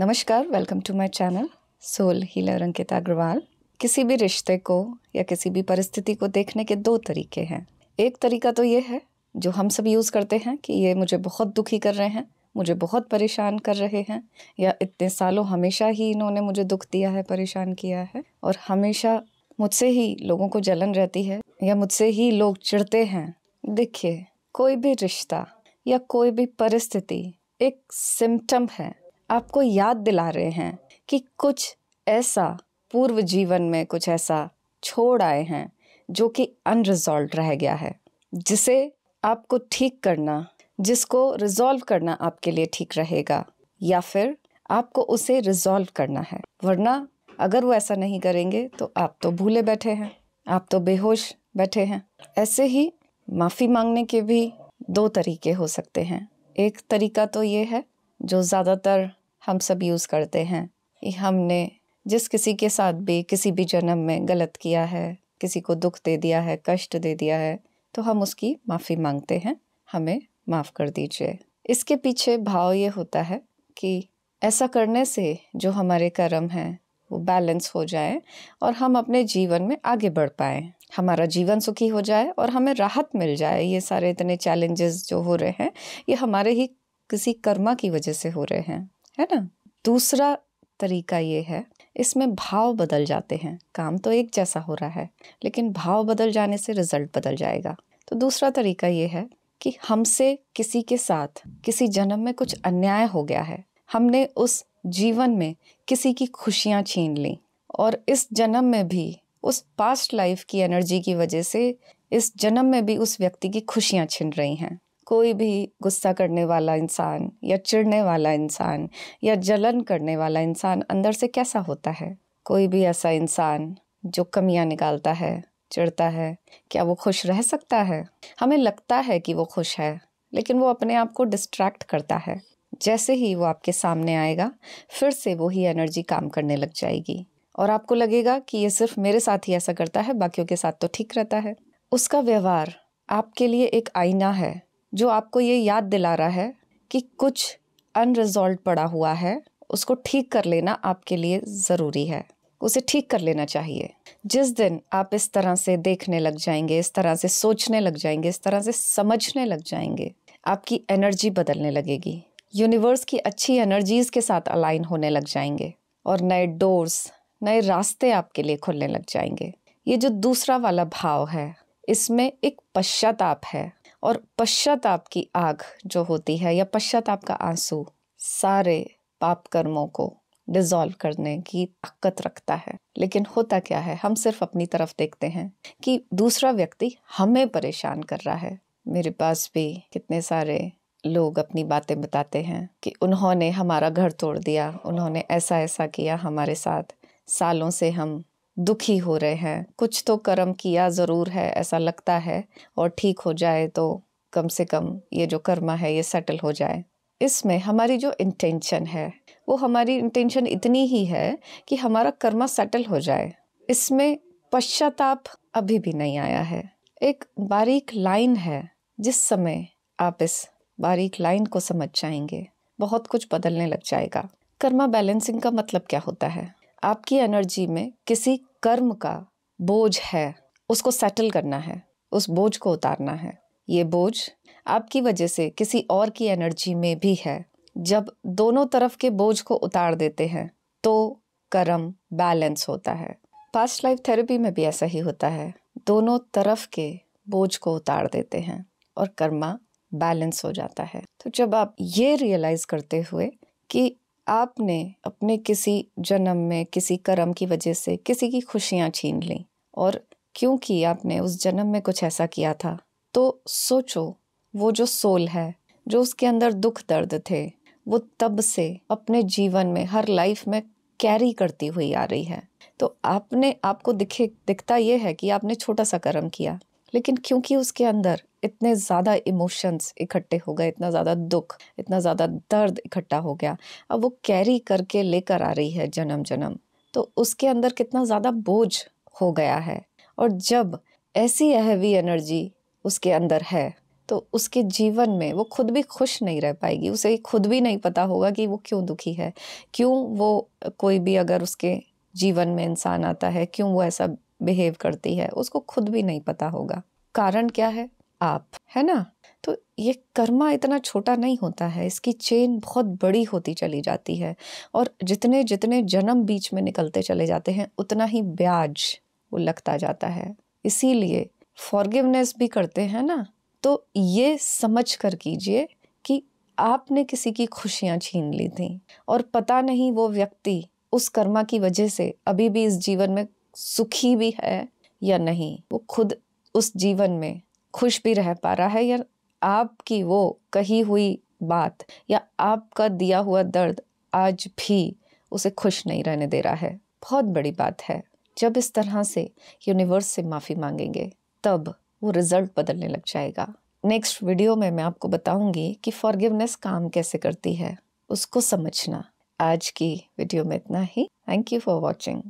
नमस्कार welcome to my channel soul healer Ankita Agarwal किसी भी रिश्ते को या किसी भी परिस्थिति को देखने के दो तरीके हैं एक तरीका तो ये है जो हम सब यूज़ करते हैं कि ये मुझे बहुत दुखी कर रहे हैं मुझे बहुत परेशान कर रहे हैं या इतने सालों हमेशा ही इन्होंने मुझे दुख दिया है परेशान किया है और हमेशा मुझसे ही लोगों को जलन रहती है या मुझसे ही लोग चिड़ते हैं देखिए कोई भी रिश्ता या कोई भी परिस्थिति एक सिम्टम है आपको याद दिला रहे हैं कि कुछ ऐसा पूर्व जीवन में कुछ ऐसा छोड़ आए हैं जो कि अनरिजॉल्व रह गया है जिसे आपको ठीक करना जिसको रिजॉल्व करना आपके लिए ठीक रहेगा या फिर आपको उसे रिजॉल्व करना है वरना अगर वो ऐसा नहीं करेंगे तो आप तो भूले बैठे हैं आप तो बेहोश बैठे हैं ऐसे ही माफ़ी मांगने के भी दो तरीके हो सकते हैं एक तरीका तो ये है जो ज़्यादातर हम सब यूज़ करते हैं कि हमने जिस किसी के साथ भी किसी भी जन्म में गलत किया है किसी को दुख दे दिया है कष्ट दे दिया है तो हम उसकी माफ़ी मांगते हैं हमें माफ़ कर दीजिए इसके पीछे भाव ये होता है कि ऐसा करने से जो हमारे कर्म हैं वो बैलेंस हो जाए और हम अपने जीवन में आगे बढ़ पाए हमारा जीवन सुखी हो जाए और हमें राहत मिल जाए ये सारे इतने चैलेंजेस जो हो रहे हैं ये हमारे ही किसी कर्मा की वजह से हो रहे हैं है ना दूसरा तरीका ये है इसमें भाव बदल जाते हैं काम तो एक जैसा हो रहा है लेकिन भाव बदल जाने से रिजल्ट बदल जाएगा तो दूसरा तरीका ये है कि हमसे किसी के साथ किसी जन्म में कुछ अन्याय हो गया है हमने उस जीवन में किसी की खुशियाँ छीन ली और इस जन्म में भी उस पास्ट लाइफ की एनर्जी की वजह से इस जन्म में भी उस व्यक्ति की खुशियाँ छिन रही हैं कोई भी गुस्सा करने वाला इंसान या चिढ़ने वाला इंसान या जलन करने वाला इंसान अंदर से कैसा होता है कोई भी ऐसा इंसान जो कमियां निकालता है चिढ़ता है क्या वो खुश रह सकता है हमें लगता है कि वो खुश है लेकिन वो अपने आप को डिस्ट्रैक्ट करता है जैसे ही वो आपके सामने आएगा फिर से वही एनर्जी काम करने लग जाएगी और आपको लगेगा कि ये सिर्फ मेरे साथ ही ऐसा करता है बाकियों के साथ तो ठीक रहता है उसका व्यवहार आपके लिए एक आईना है जो आपको ये याद दिला रहा है कि कुछ अनरिजॉल्व पड़ा हुआ है उसको ठीक कर लेना आपके लिए ज़रूरी है उसे ठीक कर लेना चाहिए जिस दिन आप इस तरह से देखने लग जाएंगे इस तरह से सोचने लग जाएंगे इस तरह से समझने लग जाएंगे आपकी एनर्जी बदलने लगेगी यूनिवर्स की अच्छी एनर्जीज के साथ अलाइन होने लग जाएंगे और नए डोर्स नए रास्ते आपके लिए खुलने लग जाएंगे ये जो दूसरा वाला भाव है इसमें एक पश्चाताप है और पश्चाताप की आग जो होती है या पश्चाताप का आंसू सारे पाप कर्मों को डिजॉल्व करने की ताकत रखता है लेकिन होता क्या है हम सिर्फ अपनी तरफ देखते हैं कि दूसरा व्यक्ति हमें परेशान कर रहा है मेरे पास भी कितने सारे लोग अपनी बातें बताते हैं कि उन्होंने हमारा घर तोड़ दिया उन्होंने ऐसा ऐसा किया हमारे साथ सालों से हम दुखी हो रहे हैं कुछ तो कर्म किया ज़रूर है ऐसा लगता है और ठीक हो जाए तो कम से कम ये जो कर्मा है ये सेटल हो जाए इसमें हमारी जो इंटेंशन है वो हमारी इंटेंशन इतनी ही है कि हमारा कर्मा सेटल हो जाए इसमें पश्चाताप अभी भी नहीं आया है एक बारीक लाइन है जिस समय आप इस बारीक लाइन को समझ जाएंगे बहुत कुछ बदलने लग जाएगा कर्मा बैलेंसिंग का मतलब क्या होता है आपकी एनर्जी में किसी कर्म का बोझ है उसको सेटल करना है उस बोझ को उतारना है ये बोझ आपकी वजह से किसी और की एनर्जी में भी है जब दोनों तरफ के बोझ को उतार देते हैं तो कर्म बैलेंस होता है पास्ट लाइफ थेरेपी में भी ऐसा ही होता है दोनों तरफ के बोझ को उतार देते हैं और कर्मा बैलेंस हो जाता है तो जब आप ये रियलाइज़ करते हुए कि आपने अपने किसी जन्म में किसी कर्म की वजह से किसी की खुशियाँ छीन ली और क्योंकि आपने उस जन्म में कुछ ऐसा किया था तो सोचो वो जो सोल है जो उसके अंदर दुख दर्द थे वो तब से अपने जीवन में हर लाइफ में कैरी करती हुई आ रही है तो आपने आपको दिखे दिखता ये है कि आपने छोटा सा कर्म किया लेकिन क्योंकि उसके अंदर इतने ज़्यादा इमोशंस इकट्ठे हो गए इतना ज़्यादा दुख इतना ज़्यादा दर्द इकट्ठा हो गया अब वो कैरी करके लेकर आ रही है जन्म जन्म तो उसके अंदर कितना ज़्यादा बोझ हो गया है और जब ऐसी हैवी एनर्जी उसके अंदर है तो उसके जीवन में वो खुद भी खुश नहीं रह पाएगी उसे खुद भी नहीं पता होगा कि वो क्यों दुखी है क्यों वो कोई भी अगर उसके जीवन में इंसान आता है क्यों वो ऐसा बिहेव करती है उसको खुद भी नहीं पता होगा कारण क्या है आप है ना तो ये कर्मा इतना छोटा नहीं होता है इसकी चेन बहुत बड़ी होती चली जाती है और जितने जितने जन्म बीच में निकलते चले जाते हैं उतना ही ब्याज वो लगता जाता है इसीलिए फॉरगिवनेस भी करते हैं ना तो ये समझ कर कीजिए कि आपने किसी की खुशियाँ छीन ली थी और पता नहीं वो व्यक्ति उस कर्मा की वजह से अभी भी इस जीवन में सुखी भी है या नहीं वो खुद उस जीवन में खुश भी रह पा रहा है या आपकी वो कही हुई बात या आपका दिया हुआ दर्द आज भी उसे खुश नहीं रहने दे रहा है बहुत बड़ी बात है जब इस तरह से यूनिवर्स से माफ़ी मांगेंगे तब वो रिज़ल्ट बदलने लग जाएगा नेक्स्ट वीडियो में मैं आपको बताऊंगी कि फॉरगिवनेस काम कैसे करती है उसको समझना आज की वीडियो में इतना ही थैंक यू फॉर वॉचिंग